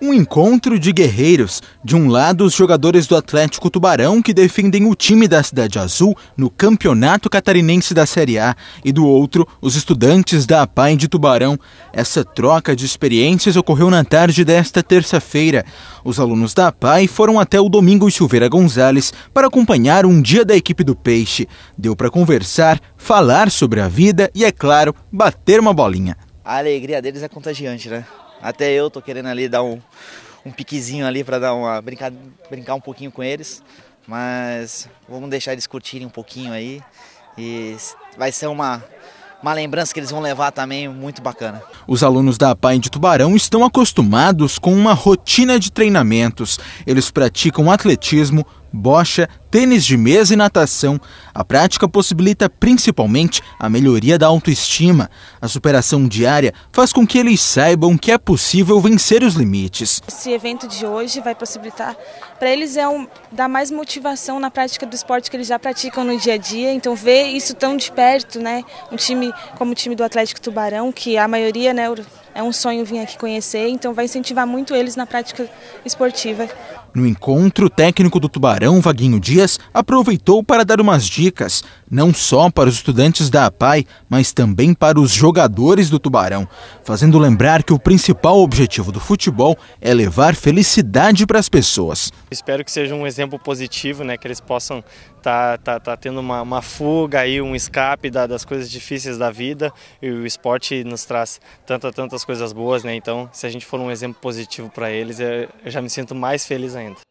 Um encontro de guerreiros. De um lado, os jogadores do Atlético Tubarão que defendem o time da Cidade Azul no Campeonato Catarinense da Série A, e do outro, os estudantes da APAI de Tubarão. Essa troca de experiências ocorreu na tarde desta terça-feira. Os alunos da APAI foram até o Domingos Silveira Gonzalez para acompanhar um dia da equipe do Peixe. Deu para conversar, falar sobre a vida e, é claro, bater uma bolinha. A alegria deles é contagiante, né? Até eu tô querendo ali dar um, um piquezinho ali para dar uma brincar, brincar um pouquinho com eles, mas vamos deixar eles curtirem um pouquinho aí e vai ser uma uma lembrança que eles vão levar também muito bacana. Os alunos da Pai de Tubarão estão acostumados com uma rotina de treinamentos. Eles praticam atletismo, bocha, tênis de mesa e natação, a prática possibilita principalmente a melhoria da autoestima. A superação diária faz com que eles saibam que é possível vencer os limites. Esse evento de hoje vai possibilitar para eles é um, dar mais motivação na prática do esporte que eles já praticam no dia a dia. Então ver isso tão de perto, né? Um time como o time do Atlético Tubarão, que a maioria, né, é um sonho vir aqui conhecer, então vai incentivar muito eles na prática esportiva. No encontro, o técnico do Tubarão, Vaguinho Dias, aproveitou para dar umas dicas não só para os estudantes da APAI, mas também para os jogadores do Tubarão, fazendo lembrar que o principal objetivo do futebol é levar felicidade para as pessoas. Espero que seja um exemplo positivo, né, que eles possam estar tá, tá, tá tendo uma, uma, fuga, aí, um escape da, das coisas difíceis da vida e o esporte nos traz tantas, tantas coisas boas, né? então se a gente for um exemplo positivo para eles, eu, eu já me sinto mais feliz ainda.